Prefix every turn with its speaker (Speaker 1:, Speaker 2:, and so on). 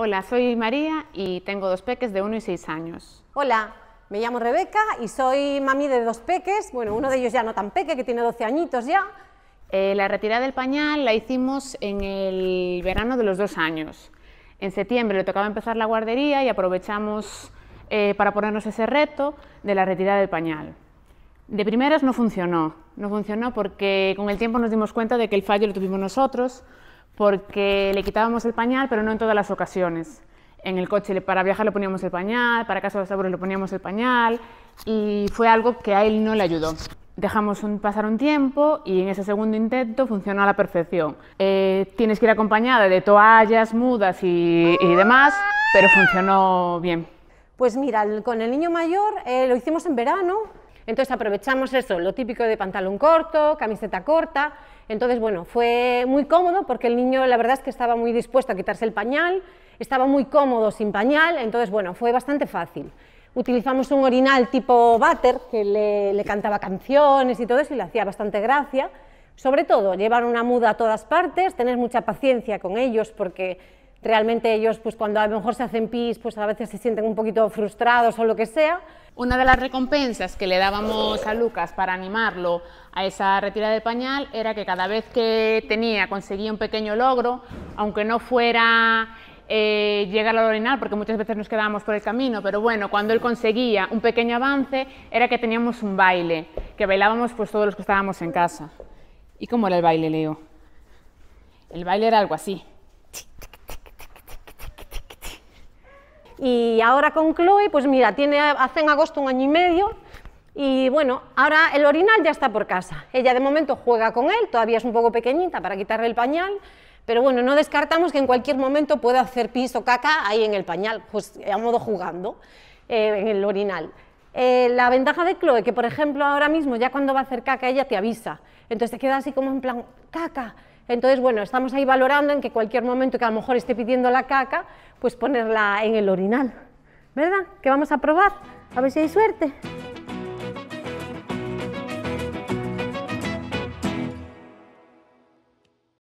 Speaker 1: Hola, soy María y tengo dos peques de 1 y 6 años.
Speaker 2: Hola, me llamo Rebeca y soy mami de dos peques. Bueno, uno de ellos ya no tan peque, que tiene 12 añitos ya.
Speaker 1: Eh, la retirada del pañal la hicimos en el verano de los dos años. En septiembre le tocaba empezar la guardería y aprovechamos eh, para ponernos ese reto de la retirada del pañal. De primeras no funcionó, no funcionó porque con el tiempo nos dimos cuenta de que el fallo lo tuvimos nosotros, porque le quitábamos el pañal, pero no en todas las ocasiones. En el coche para viajar le poníamos el pañal, para casa de los abuelos le poníamos el pañal y fue algo que a él no le ayudó. Dejamos pasar un tiempo y en ese segundo intento funcionó a la perfección. Eh, tienes que ir acompañada de toallas, mudas y, demás, pero funcionó bien.
Speaker 2: Pues mira, con el niño mayor eh, lo hicimos en verano, entonces aprovechamos eso, lo típico de pantalón corto, camiseta corta. Entonces, bueno, fue muy cómodo porque el niño la verdad es que estaba muy dispuesto a quitarse el pañal, estaba muy cómodo sin pañal, entonces, bueno, fue bastante fácil. Utilizamos un orinal tipo váter que le, le cantaba canciones y todo eso y le hacía bastante gracia. Sobre todo, llevar una muda a todas partes, tener mucha paciencia con ellos porque realmente ellos, pues cuando a lo mejor se hacen pis, pues a veces se sienten un poquito frustrados o lo que sea. Una de las
Speaker 1: recompensas que le dábamos a Lucas para animarlo a esa retirada del pañal era que cada vez que tenía, conseguía un pequeño logro, aunque no fuera eh, a al orinal, porque muchas veces nos quedábamos por el camino, pero bueno, cuando él conseguía un pequeño avance era que teníamos un baile, que bailábamos pues todos los que estábamos en casa. ¿Y cómo era
Speaker 2: el baile, Leo? El baile era algo así y ahora con Chloe, pues mira, hace en agosto un año y medio y bueno, ahora el orinal ya está por casa. Ella de momento juega con él, todavía es un poco pequeñita para quitarle el pañal, pero bueno, no descartamos que en cualquier momento pueda hacer pis o caca ahí en el pañal, pues a modo jugando eh, en el orinal. Eh, la ventaja de Chloe, que por ejemplo ahora mismo, ya cuando va a hacer caca, ella te avisa. Entonces te queda así como en plan, caca, entonces, bueno, estamos ahí valorando en que cualquier momento que a lo mejor esté pidiendo la caca, pues ponerla en el orinal. ¿Verdad? Que vamos a probar, a ver si hay suerte.